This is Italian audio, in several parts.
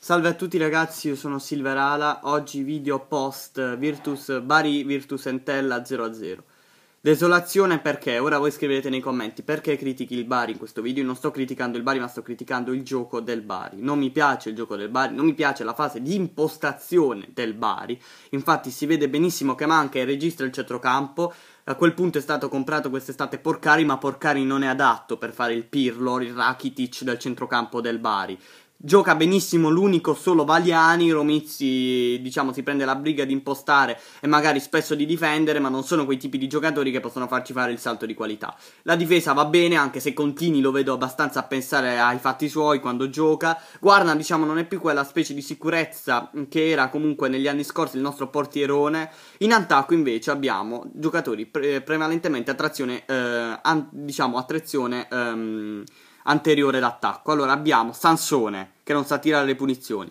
Salve a tutti ragazzi, io sono Silverala, oggi video post Virtus Bari Virtus Entella 0-0. Desolazione perché? Ora voi scrivete nei commenti perché critichi il Bari in questo video. non sto criticando il Bari, ma sto criticando il gioco del Bari. Non mi piace il gioco del Bari, non mi piace la fase di impostazione del Bari. Infatti si vede benissimo che manca il registro e il centrocampo. A quel punto è stato comprato quest'estate Porcari, ma Porcari non è adatto per fare il Pirlo, il Rakitic del centrocampo del Bari. Gioca benissimo l'unico solo Valiani, Romizzi diciamo si prende la briga di impostare e magari spesso di difendere, ma non sono quei tipi di giocatori che possono farci fare il salto di qualità. La difesa va bene, anche se Contini lo vedo abbastanza a pensare ai fatti suoi quando gioca. Guarda, diciamo, non è più quella specie di sicurezza che era comunque negli anni scorsi il nostro portierone. In attacco invece abbiamo giocatori pre- prevalentemente a trazione, eh, an- diciamo, a trazione... Ehm, anteriore d'attacco. Allora abbiamo Sansone che non sa tirare le punizioni,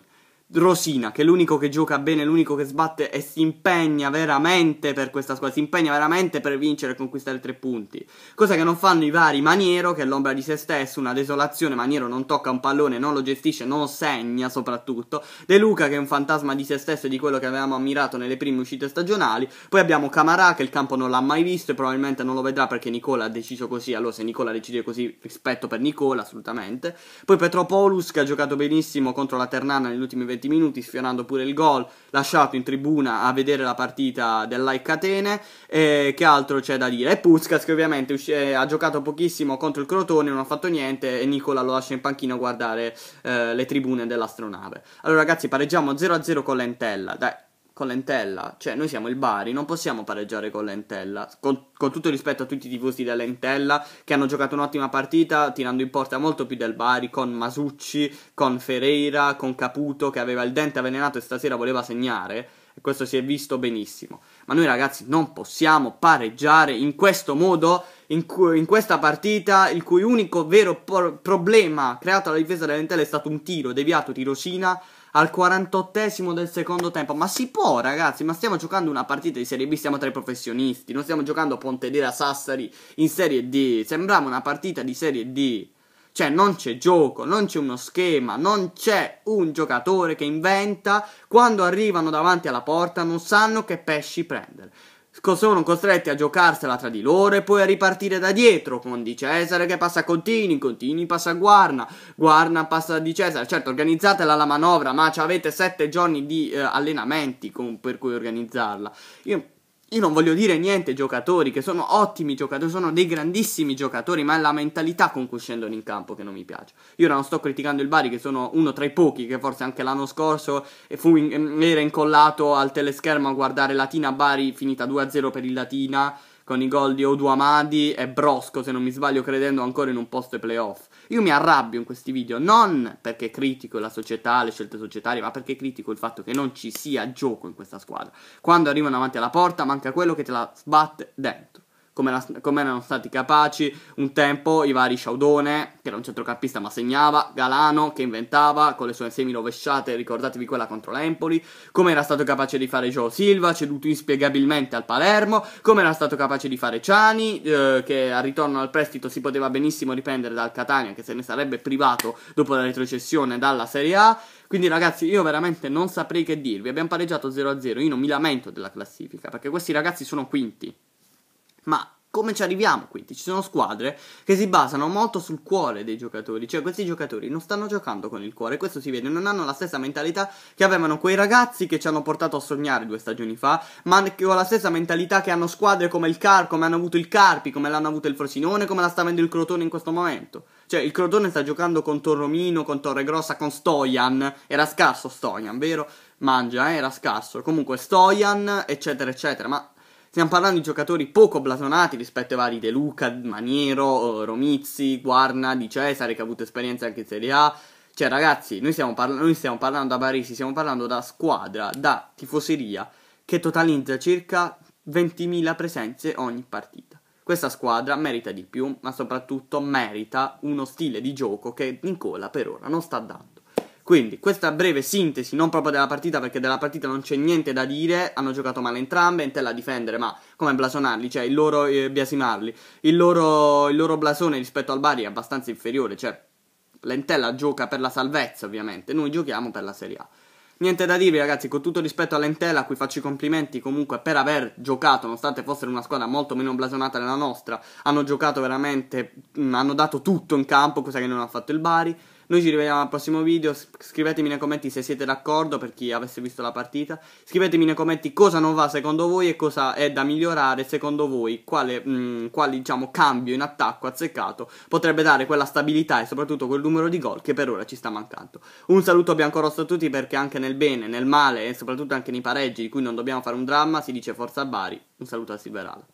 Rosina, che è l'unico che gioca bene, l'unico che sbatte e si impegna veramente per questa squadra, si impegna veramente per vincere e conquistare tre punti. Cosa che non fanno i vari Maniero, che è l'ombra di se stesso, una desolazione, Maniero non tocca un pallone, non lo gestisce, non segna soprattutto. De Luca che è un fantasma di se stesso e di quello che avevamo ammirato nelle prime uscite stagionali. Poi abbiamo Camarà che il campo non l'ha mai visto e probabilmente non lo vedrà perché Nicola ha deciso così, allora se Nicola decide così rispetto per Nicola assolutamente. Poi Petropolus che ha giocato benissimo contro la Ternana negli ultimi 20 20 minuti, sfiorando pure il gol, lasciato in tribuna a vedere la partita dell'Ai Catene. Eh, che altro c'è da dire? E Puskas che ovviamente usc- eh, ha giocato pochissimo contro il Crotone, non ha fatto niente e Nicola lo lascia in panchino a guardare eh, le tribune dell'astronave. Allora ragazzi pareggiamo 0-0 con l'Entella, dai con l'entella. Cioè, noi siamo il Bari, non possiamo pareggiare con l'entella. Con, con tutto rispetto a tutti i tifosi dell'entella che hanno giocato un'ottima partita, tirando in porta molto più del Bari, con Masucci, con Ferreira, con Caputo che aveva il dente avvelenato e stasera voleva segnare. E questo si è visto benissimo. Ma noi ragazzi non possiamo pareggiare in questo modo, in, cu- in questa partita, il cui unico vero por- problema creato alla difesa dell'entella è stato un tiro deviato tirosina al 48 del secondo tempo. Ma si può, ragazzi, ma stiamo giocando una partita di Serie B, siamo tra i professionisti, non stiamo giocando Pontedera Sassari in Serie D. Sembrava una partita di Serie D. Cioè, non c'è gioco, non c'è uno schema, non c'è un giocatore che inventa. Quando arrivano davanti alla porta non sanno che pesci prendere sono costretti a giocarsela tra di loro e poi a ripartire da dietro con Di Cesare che passa a Contini, Contini passa a Guarna, Guarna passa a Di Cesare. Certo, organizzatela la manovra, ma avete sette giorni di eh, allenamenti con, per cui organizzarla. Io io non voglio dire niente ai giocatori, che sono ottimi giocatori, sono dei grandissimi giocatori, ma è la mentalità con cui scendono in campo che non mi piace. Io non sto criticando il Bari, che sono uno tra i pochi, che forse anche l'anno scorso eh, in, era incollato al teleschermo a guardare Latina Bari finita 2-0 per il Latina con i gol di Oduamadi e Brosco, se non mi sbaglio, credendo ancora in un posto ai playoff. Io mi arrabbio in questi video, non perché critico la società, le scelte societarie, ma perché critico il fatto che non ci sia gioco in questa squadra. Quando arrivano davanti alla porta manca quello che te la sbatte dentro come, la, come, erano stati capaci un tempo i vari Sciaudone, che era un centrocampista ma segnava, Galano che inventava con le sue semi rovesciate, ricordatevi quella contro l'Empoli, come era stato capace di fare Joe Silva, ceduto inspiegabilmente al Palermo, come era stato capace di fare Ciani, eh, che al ritorno al prestito si poteva benissimo riprendere dal Catania, che se ne sarebbe privato dopo la retrocessione dalla Serie A. Quindi ragazzi, io veramente non saprei che dirvi. Abbiamo pareggiato 0-0, io non mi lamento della classifica, perché questi ragazzi sono quinti. Ma come ci arriviamo quindi? Ci sono squadre che si basano molto sul cuore dei giocatori, cioè questi giocatori non stanno giocando con il cuore, questo si vede, non hanno la stessa mentalità che avevano quei ragazzi che ci hanno portato a sognare due stagioni fa, ma anche con la stessa mentalità che hanno squadre come il Car, come hanno avuto il Carpi, come l'hanno avuto il Frosinone, come la sta avendo il Crotone in questo momento. Cioè, il Crotone sta giocando con Torromino, con Torre Grossa, con Stojan. Era scarso Stojan, vero? Mangia, eh? era scarso. Comunque, Stojan, eccetera, eccetera. Ma Stiamo parlando di giocatori poco blasonati rispetto ai vari De Luca, Maniero, eh, Romizzi, Guarna, Di Cesare che ha avuto esperienza anche in Serie A. Cioè ragazzi, noi stiamo, parla- noi stiamo parlando da Parisi, stiamo parlando da squadra, da tifoseria che totalizza circa 20.000 presenze ogni partita. Questa squadra merita di più, ma soprattutto merita uno stile di gioco che Nicola per ora non sta dando. Quindi, questa breve sintesi, non proprio della partita, perché della partita non c'è niente da dire, hanno giocato male entrambe, Intella a difendere, ma come blasonarli, cioè il loro eh, biasimarli, il loro, il loro blasone rispetto al Bari è abbastanza inferiore, cioè Lentella gioca per la salvezza ovviamente, noi giochiamo per la Serie A. Niente da dirvi ragazzi, con tutto rispetto all'Entella, a cui faccio i complimenti comunque per aver giocato, nonostante fossero una squadra molto meno blasonata della nostra, hanno giocato veramente, hanno dato tutto in campo, cosa che non ha fatto il Bari. Noi ci rivediamo al prossimo video. Scrivetemi nei commenti se siete d'accordo per chi avesse visto la partita. Scrivetemi nei commenti cosa non va secondo voi e cosa è da migliorare secondo voi. Quale, mh, mm, quale diciamo, cambio in attacco azzeccato potrebbe dare quella stabilità e soprattutto quel numero di gol che per ora ci sta mancando. Un saluto biancorosso a tutti perché anche nel bene, nel male e soprattutto anche nei pareggi di cui non dobbiamo fare un dramma si dice forza a Bari. Un saluto a Silverala.